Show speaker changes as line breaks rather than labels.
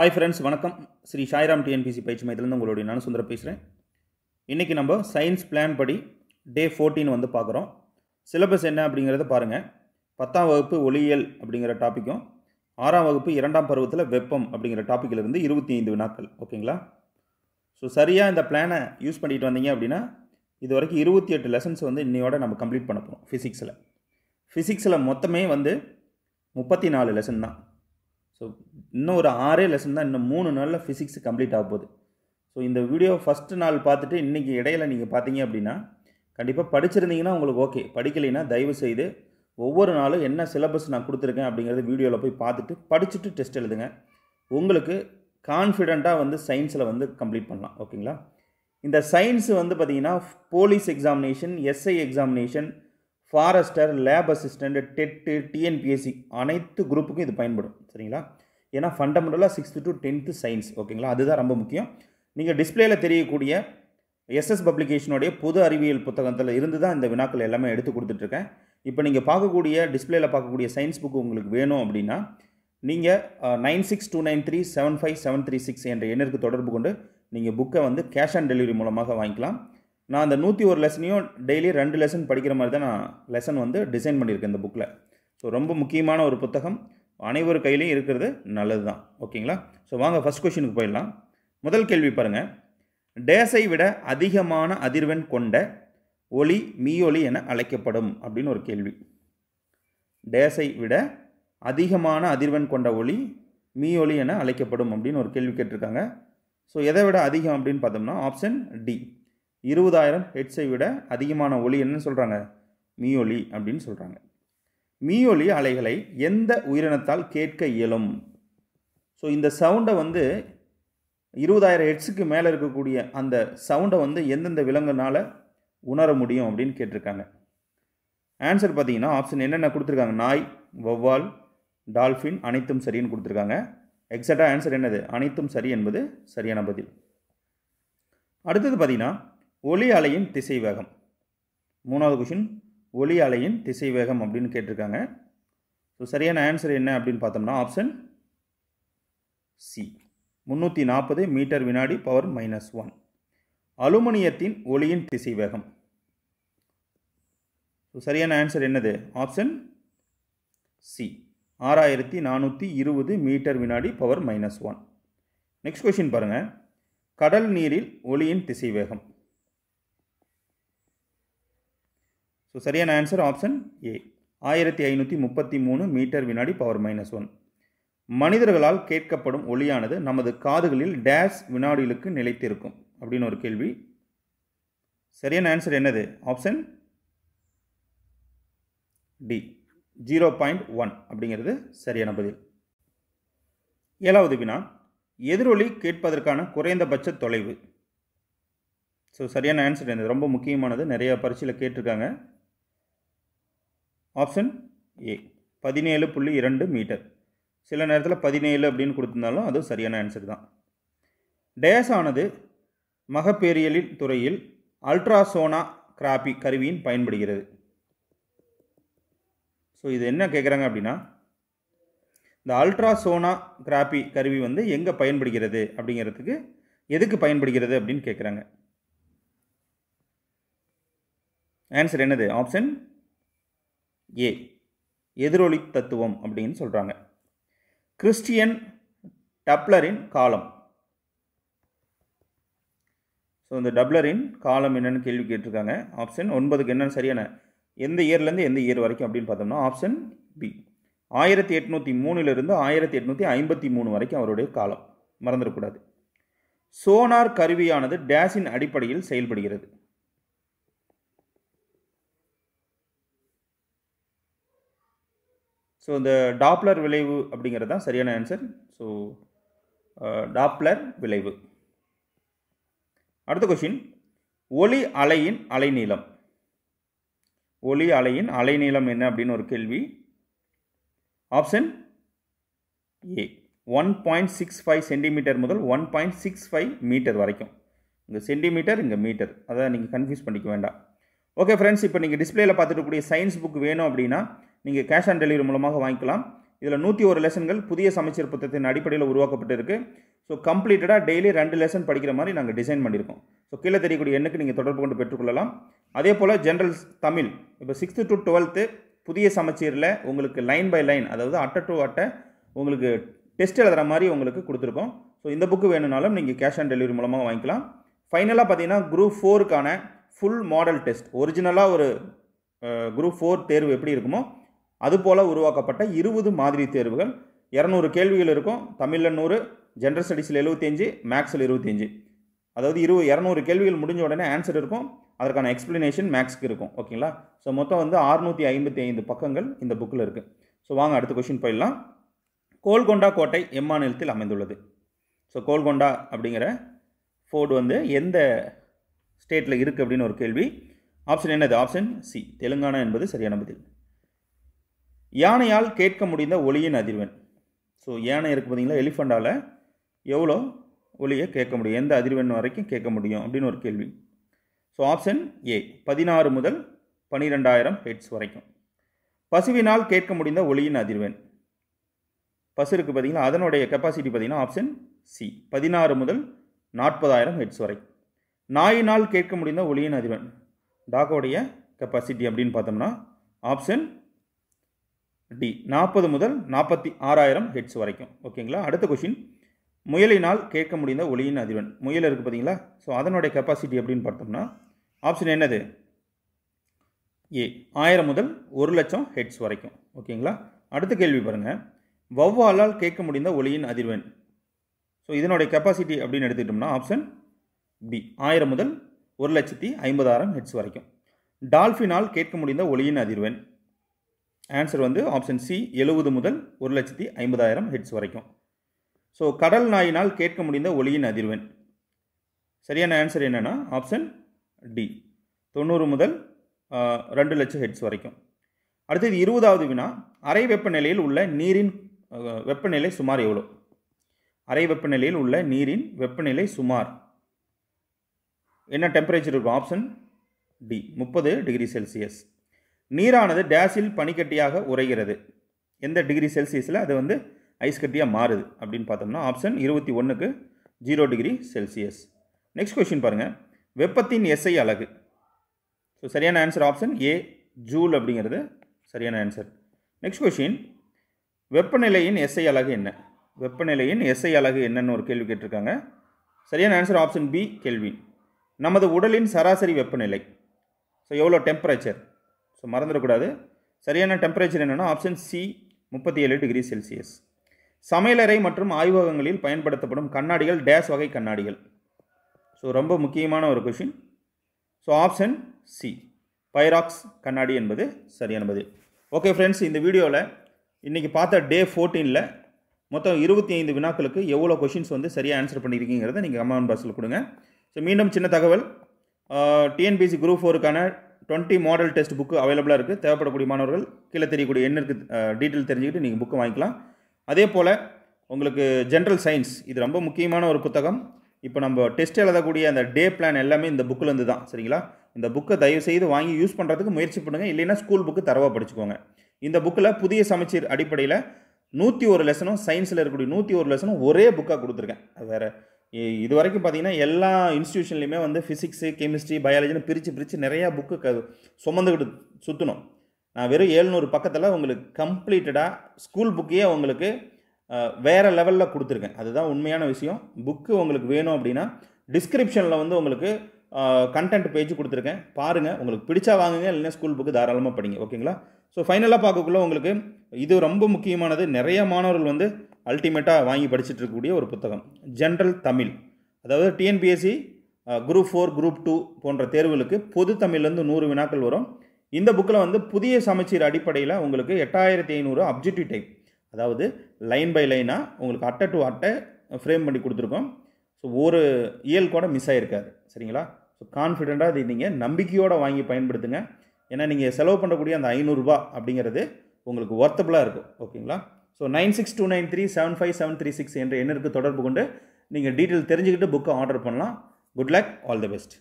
hi friends வணக்கம் Sri Sairam TNPSC பயிற்சி மையத்திலேருந்து உங்களுடைய நான் சுந்தர பேசுகிறேன் இன்றைக்கி நம்ம சயின்ஸ் பிளான் படி டே ஃபோர்டீன் வந்து பார்க்குறோம் சிலபஸ் என்ன அப்படிங்கிறத பாருங்கள் பத்தாம் வகுப்பு ஒளியியல் அப்படிங்கிற டாப்பிக்கும் ஆறாம் வகுப்பு இரண்டாம் பருவத்தில் வெப்பம் அப்படிங்கிற டாப்பிக்கிலிருந்து இருபத்தி ஐந்து வினாக்கள் ஓகேங்களா ஸோ சரியாக இந்த பிளானை யூஸ் பண்ணிட்டு வந்தீங்க அப்படின்னா இது வரைக்கும் இருபத்தி எட்டு லெசன்ஸ் வந்து இன்னையோட நம்ம கம்ப்ளீட் பண்ண போகிறோம் ஃபிசிக்ஸில் ஃபிசிக்ஸில் மொத்தமே வந்து முப்பத்தி நாலு லெசன் தான் ஸோ இன்னும் ஒரு ஆறே லெசன் தான் இன்னும் மூணு நாளில் ஃபிசிக்ஸ் கம்ப்ளீட் ஆக போகுது ஸோ இந்த வீடியோ ஃபஸ்ட்டு நாள் பார்த்துட்டு இன்றைக்கி இடையில நீங்கள் பார்த்தீங்க அப்படின்னா கண்டிப்பாக படிச்சிருந்தீங்கன்னா உங்களுக்கு ஓகே படிக்கலைன்னா தயவு செய்து ஒவ்வொரு நாளும் என்ன சிலபஸ் நான் கொடுத்துருக்கேன் அப்படிங்கிறது வீடியோவில் போய் பார்த்துட்டு படிச்சுட்டு டெஸ்ட் எழுதுங்க உங்களுக்கு கான்ஃபிடெண்ட்டாக வந்து சயின்ஸில் வந்து கம்ப்ளீட் பண்ணலாம் ஓகேங்களா இந்த சயின்ஸ் வந்து பார்த்திங்கன்னா police examination SI examination forester lab assistant TET TNPSC அனைத்து குரூப்புக்கும் இது பயன்படும் சரிங்களா ஏன்னா ஃபண்டமெண்டலாக சிக்ஸ்த்து டு டென்த்து சயின்ஸ் ஓகேங்களா அதுதான் ரொம்ப முக்கியம் நீங்கள் டிஸ்பிளேயில் தெரியக்கூடிய எஸ்எஸ் பப்ளிகேஷனுடைய பொது அறிவியல் புத்தகத்தில் இருந்து தான் இந்த வினாக்கள் எல்லாமே எடுத்து கொடுத்துட்ருக்கேன் இப்போ நீங்கள் பார்க்கக்கூடிய டிஸ்பிளேயில் பார்க்கக்கூடிய சயின்ஸ் புக்கு உங்களுக்கு வேணும் அப்படின்னா நீங்கள் nine six two nine three seven five seven three six என்ற எண்ணிற்கு தொடர்பு கொண்டு நீங்கள் புக்கை வந்து கேஷ் ஆன் டெலிவரி மூலமாக வாங்கிக்கலாம் நான் அந்த நூற்றி ஒரு லெசனையும் டெய்லி ரெண்டு லெசன் படிக்கிற மாதிரி தான் நான் லெசன் வந்து டிசைன் பண்ணியிருக்கேன் இந்த புக்கில் ஸோ ரொம்ப முக்கியமான ஒரு புத்தகம் அனைவர் கையிலையும் இருக்கிறது நல்லது தான் ஓகேங்களா ஸோ வாங்க ஃபஸ்ட் கொஷினுக்கு போயிடலாம் முதல் கேள்வி பாருங்கள் டேஸை விட அதிகமான அதிர்வெண் கொண்ட ஒளி மீயொலி என அழைக்கப்படும் அப்படின்னு ஒரு கேள்வி டேஸை விட அதிகமான அதிர்வெண் கொண்ட ஒளி மீயொலி என அழைக்கப்படும் அப்படின்னு ஒரு கேள்வி கேட்டிருக்காங்க ஸோ எதை விட அதிகம் அப்படின்னு பார்த்தோம்னா ஆப்ஷன் டி இருபதாயிரம் ஹெட்ஸை விட அதிகமான ஒளி என்னன்னு சொல்கிறாங்க மீயொலி அப்படின்னு சொல்கிறாங்க மீயொலி அலைகளை எந்த உயிரினத்தால் கேட்க இயலும் ஸோ இந்த சவுண்டை வந்து இருபதாயிரம் ஹெட்ஸுக்கு மேலே இருக்கக்கூடிய அந்த சவுண்டை வந்து எந்தெந்த விலங்குனால் உணர முடியும் அப்படின்னு கேட்டிருக்காங்க ஆன்சர் பார்த்தீங்கன்னா ஆப்ஷன் என்னென்ன கொடுத்துருக்காங்க நாய் வௌவால் டால்ஃபின் அனைத்தும் சரின்னு கொடுத்துருக்காங்க எக்ஸாக்டாக ஆன்சர் என்னது அனைத்தும் சரி என்பது சரியான பதில் அடுத்தது பார்த்தீங்கன்னா ஒளி அலையின் திசைவேகம் மூணாவது கொஷின் ஒளி அலையின் திசைவேகம் அப்படின்னு கேட்டிருக்காங்க ஸோ சரியான ஆன்சர் என்ன அப்படின்னு பார்த்தோம்னா ஆப்ஷன் சி முந்நூற்றி நாற்பது மீட்டர் வினாடி பவர் மைனஸ் ஒன் அலுமினியத்தின் ஒளியின் திசைவேகம் ஸோ சரியான ஆன்சர் என்னது ஆப்ஷன் சி ஆறாயிரத்தி நானூற்றி இருபது மீட்டர் வினாடி power minus one next question பாருங்கள் கடல் நீரில் ஒளியின் திசைவேகம் ஸோ சரியான ஆன்சர் ஆப்ஷன் ஏ ஆயிரத்தி ஐநூற்றி முப்பத்தி மூணு மீட்டர் வினாடி பவர் மைனஸ் ஒன் மனிதர்களால் கேட்கப்படும் ஒளியானது நமது காதுகளில் டேஷ் வினாடிகளுக்கு நிலைத்திருக்கும் அப்படின்னு ஒரு கேள்வி சரியான ஆன்சர் என்னது option D zero point one அப்படிங்கிறது சரியான பதில் ஏழாவது வினா எதிரொலி கேட்பதற்கான குறைந்தபட்ச தொலைவு ஸோ சரியான ஆன்சர் என்னது ரொம்ப முக்கியமானது நிறையா பரீட்சையில் கேட்டிருக்காங்க ஆப்ஷன் ஏ பதினேழு புள்ளி இரண்டு மீட்டர் சில நேரத்தில் பதினேழு அப்படின்னு கொடுத்துருந்தாலும் அதுவும் சரியான ஆன்சர் தான் டேஸ் ஆனது மகப்பேரியலின் துறையில் அல்ட்ராசோனா கிராபி கருவியின் பயன்படுகிறது ஸோ இது என்ன கேட்குறாங்க அப்படின்னா இந்த அல்ட்ராசோனா கிராபி கருவி வந்து எங்கே பயன்படுகிறது அப்படிங்கிறதுக்கு எதுக்கு பயன்படுகிறது அப்படின்னு கேட்குறாங்க ஆன்சர் என்னது ஆப்ஷன் ஏ எதிரொலி தத்துவம் அப்படின்னு சொல்கிறாங்க கிறிஸ்டியன் டப்ளரின் காலம் ஸோ இந்த டப்ளரின் காலம் என்னென்னு கேள்வி கேட்டிருக்காங்க ஆப்ஷன் ஒன்பதுக்கு என்னென்னு சரியான எந்த இயர்லேருந்து எந்த இயர் வரைக்கும் அப்படின்னு பார்த்தோம்னா ஆப்ஷன் பி ஆயிரத்தி எட்நூற்றி மூணுலேருந்து ஆயிரத்தி எட்நூற்றி ஐம்பத்தி மூணு வரைக்கும் அவருடைய காலம் மறந்துடக்கூடாது சோனார் கருவியானது டேஷின் அடிப்படையில் செயல்படுகிறது ஸோ இந்த டாப்லர் விளைவு அப்படிங்கிறது தான் சரியான ஆன்சர் ஸோ டாப்லர் விளைவு அடுத்த கொஷின் ஒளி அலையின் அலைநீளம் ஒளி அலையின் அலைநீளம் என்ன அப்படின்னு ஒரு கேள்வி option A one point six five centimetre முதல் one point six five metre வரைக்கும் இங்கே சென்டிமீட்டர் இங்கே மீட்டர் அதை நீங்கள் கன்ஃபியூஸ் பண்ணிக்க வேண்டாம் ஓகே ஃப்ரெண்ட்ஸ் இப்போ நீங்கள் டிஸ்பிளேயில் பார்த்துட்டு கூடிய சயின்ஸ் புக் வேணும் அப்படின்னா நீங்கள் கேஷ் ஆன் டெலிவரி மூலமாக வாங்கிக்கலாம் இதில் நூற்றி ஒரு லெசன்கள் புதிய சமைச்சர் புத்தகத்தின் அடிப்படையில் உருவாக்கப்பட்டிருக்கு ஸோ கம்ப்ளீட்டடாக டெய்லி ரெண்டு லெசன் படிக்கிற மாதிரி நாங்கள் டிசைன் பண்ணியிருக்கோம் ஸோ கீழே தெரியக்கூடிய எண்ணுக்கு நீங்கள் தொடர்பு கொண்டு பெற்றுக்கொள்ளலாம் அதே போல் ஜென்ரல் தமிழ் இப்போ சிக்ஸ்த்து டு டுவெல்த்து புதிய சமச்சீரில் உங்களுக்கு லைன் பை லைன் அதாவது அட்டை டு அட்டை உங்களுக்கு டெஸ்ட் எழுதுகிற மாதிரி உங்களுக்கு கொடுத்துருக்கோம் ஸோ இந்த புக்கு வேணும்னாலும் நீங்கள் கேஷ் ஆன் டெலிவரி மூலமாக வாங்கிக்கலாம் ஃபைனலாக பார்த்தீங்கன்னா குரூப் ஃபோருக்கான ஃபுல் மாடல் டெஸ்ட் ஒரிஜினலாக ஒரு குரூப் ஃபோர் தேர்வு எப்படி இருக்குமோ அதுபோல் உருவாக்கப்பட்ட இருபது மாதிரி தேர்வுகள் இரநூறு கேள்விகள் இருக்கும் தமிழில் நூறு ஜென்ரல் ஸ்டடீஸில் எழுபத்தஞ்சு மேக்ஸில் இருபத்தஞ்சு அதாவது இருபது இரநூறு கேள்விகள் முடிஞ்ச உடனே ஆன்சர் இருக்கும் அதற்கான எக்ஸ்ப்ளனேஷன் மேக்ஸ்க்கு இருக்கும் ஓகேங்களா ஸோ மொத்தம் வந்து அறுநூற்றி ஐம்பத்தி ஐந்து பக்கங்கள் இந்த புக்கில் இருக்குது ஸோ வாங்க அடுத்த கொஷின் போயிடலாம் கோல்கொண்டா கோட்டை எம்மாநிலத்தில் அமைந்துள்ளது ஸோ கோல்கொண்டா அப்படிங்கிற ஃபோர்ட் வந்து எந்த ஸ்டேட்டில் இருக்குது அப்படின்னு ஒரு கேள்வி ஆப்ஷன் என்னது ஆப்ஷன் சி தெலுங்கானா என்பது சரியான பதில் யானையால் கேட்க முடிந்த ஒளியின் அதிர்வெண் ஸோ யானை இருக்குது பார்த்தீங்களா எலிஃபண்டாவில் எவ்வளோ ஒளியை கேட்க முடியும் எந்த அதிர்வெண் வரைக்கும் கேட்க முடியும் அப்படின்னு ஒரு கேள்வி ஸோ ஆப்ஷன் ஏ பதினாறு முதல் பனிரெண்டாயிரம் ஹெட்ஸ் வரைக்கும் பசுவினால் கேட்க முடிந்த ஒளியின் அதிர்வெண் பசு இருக்குது பார்த்திங்கன்னா அதனுடைய கெப்பாசிட்டி பார்த்திங்கன்னா ஆப்ஷன் சி பதினாறு முதல் நாற்பதாயிரம் ஹெட்ஸ் வரை நாயினால் கேட்க முடிந்த ஒளியின் அதிர்வெண் டாகோடைய கெப்பாசிட்டி அப்படின்னு பார்த்தோம்னா ஆப்ஷன் டி நாற்பது முதல் நாற்பத்தி ஆறாயிரம் ஹெட்ஸ் வரைக்கும் ஓகேங்களா அடுத்த கொஷின் முயலினால் கேட்க முடிந்த ஒளியின் அதிர்வெண் முயல் இருக்குது பார்த்தீங்களா ஸோ அதனுடைய கெப்பாசிட்டி அப்படின்னு பார்த்தோம்னா ஆப்ஷன் என்னது ஏ ஆயிரம் முதல் ஒரு லட்சம் ஹெட்ஸ் வரைக்கும் ஓகேங்களா அடுத்த கேள்வி பாருங்கள் வௌவாலால் கேட்க முடிந்த ஒளியின் அதிர்வெண் ஸோ இதனுடைய கெப்பாசிட்டி அப்படின்னு எடுத்துக்கிட்டோம்னா ஆப்ஷன் பி ஆயிரம் முதல் ஒரு லட்சத்தி ஐம்பதாயிரம் ஹெட்ஸ் வரைக்கும் டால்ஃபினால் கேட்க முடிந்த ஒளியின் அதிர்வெண் ஆன்சர் வந்து ஆப்ஷன் சி எழுபது முதல் ஒரு லட்சத்தி ஐம்பதாயிரம் ஹெட்ஸ் வரைக்கும் ஸோ கடல் நாயினால் கேட்க முடிந்த ஒளியின் அதிர்வெண் சரியான ஆன்சர் என்னென்னா ஆப்ஷன் டி தொண்ணூறு முதல் ரெண்டு லட்சம் ஹெட்ஸ் வரைக்கும் அடுத்தது இருபதாவது வினா அரை வெப்பநிலையில் உள்ள நீரின் வெப்பநிலை சுமார் எவ்வளோ அரை வெப்பநிலையில் உள்ள நீரின் வெப்பநிலை சுமார் என்ன டெம்பரேச்சர் இருக்கும் ஆப்ஷன் டி முப்பது டிகிரி செல்சியஸ் நீரானது டேஸில் பனிக்கட்டியாக உறைகிறது எந்த டிகிரி செல்சியஸில் அது வந்து ஐஸ் கட்டியாக மாறுது அப்படின்னு பார்த்தோம்னா ஆப்ஷன் இருபத்தி ஒன்றுக்கு zero degree Celsius next question பாருங்கள் வெப்பத்தின் எஸ்ஐ அலகு ஸோ சரியான ஆன்சர் ஆப்ஷன் ஏ ஜூல் அப்படிங்கிறது சரியான ஆன்சர் நெக்ஸ்ட் கொஷின் வெப்பநிலையின் எஸ்ஐ அலகு என்ன வெப்பநிலையின் எஸ்ஐ அலகு என்னன்னு ஒரு கேள்வி கேட்டிருக்காங்க சரியான ஆன்சர் ஆப்ஷன் பி கேள்வி நமது உடலின் சராசரி வெப்பநிலை ஸோ எவ்வளோ டெம்பரேச்சர் ஸோ மறந்துடக்கூடாது சரியான டெம்பரேச்சர் என்னென்னா ஆப்ஷன் சி முப்பத்தி ஏழு டிகிரி செல்சியஸ் சமையலறை மற்றும் ஆய்வகங்களில் பயன்படுத்தப்படும் கண்ணாடிகள் டேஸ் வகை கண்ணாடிகள் ஸோ ரொம்ப முக்கியமான ஒரு question so option C Pyrex கண்ணாடி என்பது சரியானது ஓகே ஃப்ரெண்ட்ஸ் இந்த வீடியோவில் இன்றைக்கி பார்த்த டே ஃபோர்டீனில் மொத்தம் இருபத்தி ஐந்து வினாக்களுக்கு எவ்வளோ கொஷின்ஸ் வந்து சரியாக ஆன்சர் பண்ணியிருக்கீங்கிறத நீங்கள் கமெண்ட் பாக்ஸில் கொடுங்க ஸோ மீண்டும் சின்ன தகவல் டிஎன்பிசி குரூப் ஃபோருக்கான டுவெண்ட்டி மாடல் டெஸ்ட் புக்கு அவைலபிளாக இருக்குது தேவைப்படக்கூடிய மாணவர்கள் கீழே தெரியக்கூடிய எண்ணிற்கு டீட்டெயில் தெரிஞ்சுக்கிட்டு நீங்கள் புக்கு வாங்கிக்கலாம் அதே போல் உங்களுக்கு ஜென்ரல் சயின்ஸ் இது ரொம்ப முக்கியமான ஒரு புத்தகம் இப்போ நம்ம டெஸ்ட் எழுதக்கூடிய அந்த டே பிளான் எல்லாமே இந்த புக்கிலேருந்து தான் சரிங்களா இந்த புக்கை தயவு செய்து வாங்கி யூஸ் பண்ணுறதுக்கு முயற்சி பண்ணுங்கள் இல்லைன்னா ஸ்கூல் புக்கு தரவாக படிச்சுக்கோங்க இந்த புக்கில் புதிய சமைச்சீர் அடிப்படையில் நூற்றி ஒரு லெசனும் சயின்ஸில் இருக்கக்கூடிய நூற்றி ஒரு லெசனும் ஒரே புக்காக கொடுத்துருக்கேன் வேறு இது வரைக்கும் பார்த்தீங்கன்னா எல்லா இன்ஸ்டியூஷன்லையுமே வந்து ஃபிசிக்ஸு கெமிஸ்ட்ரி பயாலஜின்னு பிரித்து பிரித்து நிறையா புக்கு க சுமந்துக்கிட்டு சுற்றணும் நான் வெறும் ஏழ்நூறு பக்கத்தில் உங்களுக்கு கம்ப்ளீட்டடாக ஸ்கூல் புக்கையே உங்களுக்கு வேறு லெவலில் கொடுத்துருக்கேன் அதுதான் உண்மையான விஷயம் புக்கு உங்களுக்கு வேணும் அப்படின்னா டிஸ்கிரிப்ஷனில் வந்து உங்களுக்கு கண்டென்ட் பேஜ் கொடுத்துருக்கேன் பாருங்கள் உங்களுக்கு பிடிச்சா வாங்குங்க இல்லைன்னா ஸ்கூல் புக்கு தாராளமாக படிங்க ஓகேங்களா ஸோ ஃபைனலாக பார்க்கக்குள்ள உங்களுக்கு இது ரொம்ப முக்கியமானது நிறைய மாணவர்கள் வந்து அல்டிமேட்டாக வாங்கி படிச்சுட்டு இருக்கக்கூடிய ஒரு புத்தகம் ஜென்ரல் தமிழ் அதாவது TNPSC group four group two போன்ற தேர்வுகளுக்கு பொது தமிழ்லேருந்து நூறு வினாக்கள் வரும் இந்த புக்கில் வந்து புதிய சமச்சீர் அடிப்படையில் உங்களுக்கு எட்டாயிரத்தி ஐநூறு அப்ஜெக்டிவ் டைப் அதாவது லைன் பை லைனாக உங்களுக்கு அட்டை டு அட்டை ஃப்ரேம் பண்ணி கொடுத்துருக்கோம் ஸோ ஒரு இயல் கூட மிஸ் ஆகிருக்காது சரிங்களா ஸோ கான்ஃபிடெண்ட்டாக இதை நீங்கள் நம்பிக்கையோடு வாங்கி பயன்படுத்துங்க ஏன்னா நீங்கள் செலவு பண்ணக்கூடிய அந்த ஐநூறுரூபா அப்படிங்கிறது உங்களுக்கு ஒர்த்தபுளாக இருக்கும் ஓகேங்களா so nine six two nine three seven five seven three six என்ற எண்ணிற்கு தொடர்பு கொண்டு நீங்கள் டீட்டெயில் தெரிஞ்சுக்கிட்டு புக்கை ஆர்டர் பண்ணலாம் good luck all the best